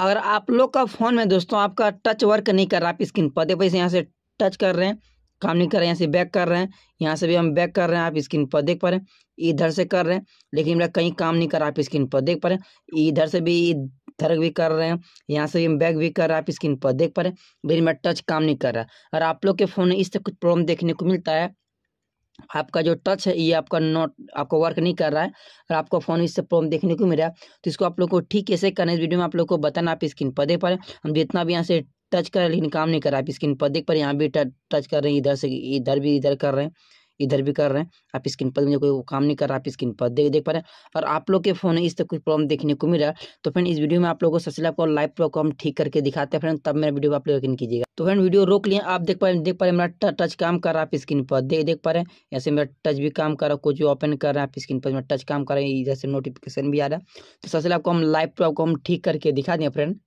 अगर आप लोग का फ़ोन में दोस्तों आपका टच वर्क नहीं कर रहा आप स्क्रीन पर देखो यहाँ से टच कर रहे हैं काम नहीं कर रहे हैं यहाँ से बैक कर रहे हैं यहाँ से भी हम बैक कर रहे हैं आप स्क्रीन पर देख पा रहे हैं इधर से कर रहे हैं लेकिन मेरा कहीं काम नहीं कर रहा आप स्क्रीन पर देख पा रहे हैं इधर से भी इधर भी कर रहे हैं यहाँ से भी हम बैक भी कर रहे हैं आप स्क्रीन पर देख पा रहे हैं लेकिन मेरा टच काम नहीं कर रहा और आप लोग के फ़ोन में इस तरह कुछ प्रॉब्लम देखने को मिलता है आपका जो टच है ये आपका नॉट आपका वर्क नहीं कर रहा है और आपको फ़ोन इससे प्रॉब्लम देखने को मिल रहा है तो इसको आप लोग को ठीक कैसे करना है इस वीडियो में आप लोग को बताना आप स्क्रीन पर देख पा रहे हम जितना भी यहाँ से टच कर लेकिन काम नहीं कर रहा है आप स्क्रीन पर देख पा रहे यहाँ भी टच कर रहे हैं इधर से इधर भी इधर कर रहे हैं इधर भी कर रहे हैं आप स्क्रीन पर मुझे कोई काम नहीं कर रहा आप स्क्रीन पर देख देख पा रहे हैं और आप लोग के फोन में इस तक कुछ प्रॉब्लम देखने को मिला तो फ्रेंड इस वीडियो में आप लोगों को सबसे आपको लाइव प्रॉब्लम ठीक करके दिखाते हैं फ्रेंड तब मेरा वीडियो आप लोग यकीन कीजिएगा तो फ्रेंड वीडियो रोक लिया आप देख पा रहे देख पा रहे मेरा टच काम कर रहा है आप स्क्रीन पर देख देख पा रहे हैं ऐसे मेरा टच भी काम कर रहा है कुछ ओपन कर रहे हैं आप स्क्रीन पर मेरा टच काम कर रहे हैं इधर से नोटिफिकेशन भी आ रहा है तो सबसे आपको हम लाइव प्रॉब्लम ठीक करके दिखा दें फ्रेंड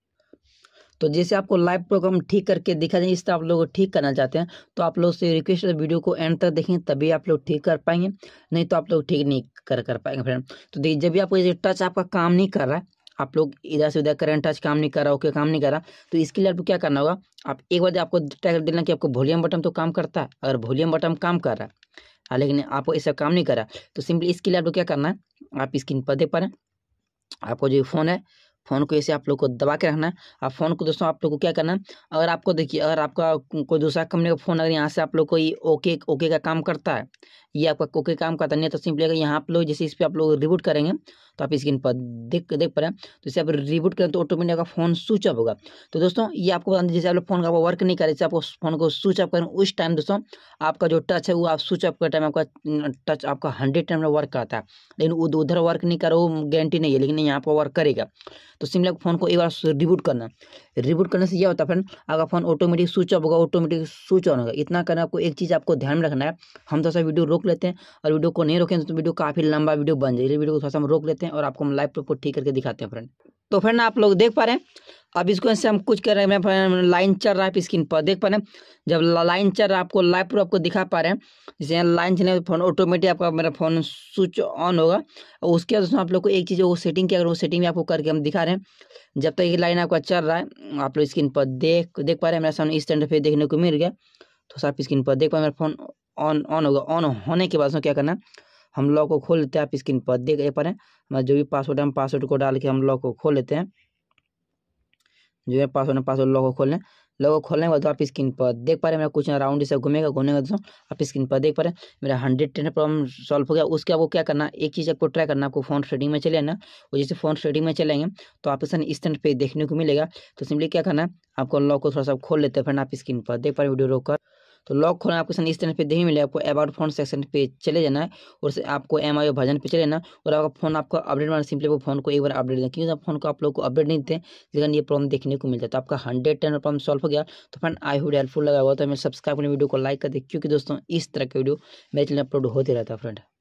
तो जैसे आपको लाइव प्रोग्राम ठीक करके देखा जाए इस तरह आप लोग ठीक करना चाहते हैं तो आप लोग से रिक्वेस्ट है वीडियो को एंड तक देखें तभी आप लोग ठीक कर पाएंगे नहीं तो आप लोग ठीक नहीं कर कर पाएंगे फ्रेंड तो देखिए जब भी आपको टच आपका काम नहीं कर रहा है आप लोग इधर से उधर करें टच काम नहीं कर रहा ओके काम नहीं कर रहा तो इसके लिए आपको क्या करना होगा आप एक बार आपको ट्राई कर देना कि आपको वॉल्यूम बटन तो काम करता है अगर वॉल्यूम बटन काम कर रहा है हाँ, लेकिन आपको ऐसा काम नहीं कर रहा तो सिंपली इसके लिए आपको क्या करना है आप स्क्रीन पर देख पा रहे हैं आपको जो फ़ोन है फ़ोन को ऐसे आप लोग को दबा के रखना है और फ़ोन को दोस्तों आप लोग को क्या करना है अगर आपको देखिए अगर आपका कोई दूसरा कंपनी का फ़ोन अगर यहाँ से आप लोग कोई ओके ओके का काम करता है ये आपका ओके काम करता नहीं है तो सिंपली अगर यहाँ आप लोग जैसे इस पर आप लोग रिबूट करेंगे तो आप स्क्रीन पर देख देख पा रहे हैं तो इसे आप रिबूट करें तो ऑटोमेटिक आपका फोन स्विच ऑफ होगा तो दोस्तों ये आपको बता दें जैसे आप लोग फोन का वर्क नहीं करें जैसे आपको फोन को स्विच ऑफ करें उस टाइम दोस्तों आपका जो टच है वो आप स्विच ऑफ का टाइम आपका टच आपका हंड्रेड टाइम वर्क करता है लेकिन उधर वर्क नहीं करो गारंटी नहीं है लेकिन यहाँ पर वर्क करेगा तो सिमिलर फोन को एक बार रिबूट करना रिबूट करने से यह होता है फ्रेंड आपका फोन ऑटोमेटिक स्विच ऑफ होगा ऑटोमेटिक स्विच ऑन होगा इतना करना आपको एक चीज़ आपको ध्यान में रखना है हम थोड़ा सा वीडियो रोक लेते हैं और वीडियो को नहीं रोकें तो वीडियो काफ़ी लंबा वीडियो बन जाएगी वीडियो को थोड़ा सा हम रोक लेते हैं लेते हैं और आपको हम लाइव प्रूफ को ठीक करके दिखाते हैं फ्रेंड तो फ्रेंड आप लोग देख पा रहे हैं अब इसको ऐसे हम कुछ कर रहे हैं लाइन चल रहा है स्क्रीन पर देख पा रहे हैं जब लाइन चल रहा है आपको लाइव प्रूफ आपको दिखा पा रहे हैं जैसे लाइन चलने फोन ऑटोमेटिक आपका मेरा फोन स्विच ऑन होगा और उसके बाद उसमें आप लोग को एक चीज़ वो सेटिंग की अगर वो सेटिंग भी आपको करके हम दिखा रहे हैं जब तक ये लाइन आपका चल रहा है आप लोग स्क्रीन पर देख देख पा रहे हैं मेरे सामने इस स्टैंड पर देखने को मिल गया तो सर आप स्क्रीन पर देख पा रहे मेरा फोन ऑन ऑन होगा ऑन होने के बाद उसमें क्या करना है हम लॉक को खोल लेते हैं आप स्क्रीन पर देख पा रहे हैं जो भी पासवर्ड है हम पासवर्ड को डाल के हम लॉक को खोल लेते हैं जो है पासवर्ड है पासवर्ड लॉक को खोल लें लॉक को खोलने के बाद आप स्क्रीन पर देख पा रहे हैं मेरा कुछ राउंड से घूमेगा घूमने का दोस्तों आप स्क्रीन पर देख पा रहे हैं मेरा हंड्रेड टेन प्रॉब्लम सॉल्व हो गया उसके आपको क्या करना एक चीज़ आपको ट्राई करना आपको फोन सेटिंग में चले ना और जैसे फोन सेटिंग में चलेंगे तो आप सर पे देखने को मिलेगा तो सिंपली क्या करना है आपको लॉक को थोड़ा सा खोल लेते हैं फिर आप स्क्रीन पर देख पा रहे वीडियो रोक कर तो लॉक खोलना आपको इस तरह पे नहीं मिलेगा आपको अबाउट फोन सेक्शन पे चले जाना है और आपको एम आई भर्जन पे चले जाना और आपका फोन आपको अपडेट मारना सिंपली वो फोन को एक बार अपडेट देना क्योंकि फोन को आप लोग को अपडेट नहीं देते लेकिन ये प्रॉब्लम देखने को मिलता है तो आपका हंड्रेड टेन प्रॉब्लम सॉल्व हो गया तो फ्रेंड आई हुड हेल्पफुल लगा हुआ तो मैं सब्सक्राइब करने वीडियो को लाइक कर दे क्योंकि दोस्तों इस तरह की वीडियो मेरे चैनल अपलोड होते रहता है फ्रेंड